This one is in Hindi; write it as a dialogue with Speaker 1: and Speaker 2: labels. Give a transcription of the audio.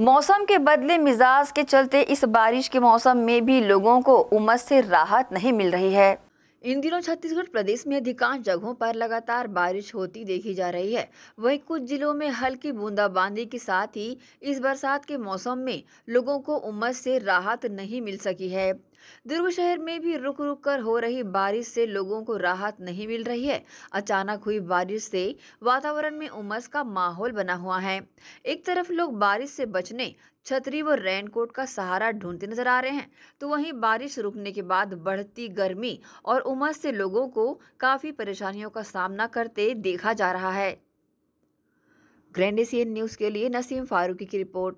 Speaker 1: मौसम के बदले मिजाज के चलते इस बारिश के मौसम में भी लोगों को उमस से राहत नहीं मिल रही है इन दिनों छत्तीसगढ़ प्रदेश में अधिकांश जगहों पर लगातार बारिश होती देखी जा रही है वहीं कुछ जिलों में हल्की बूंदाबांदी के साथ ही इस बरसात के मौसम में लोगों को उमस से राहत नहीं मिल सकी है दुर्ग शहर में भी रुक रुक कर हो रही बारिश से लोगों को राहत नहीं मिल रही है अचानक हुई बारिश से वातावरण में उमस का माहौल बना हुआ है एक तरफ लोग बारिश से बचने छतरी व रेनकोट का सहारा ढूंढते नजर आ रहे हैं तो वहीं बारिश रुकने के बाद बढ़ती गर्मी और उमस से लोगों को काफ़ी परेशानियों का सामना करते देखा जा रहा है ग्रैंड एशियन न्यूज़ के लिए नसीम फारूकी की रिपोर्ट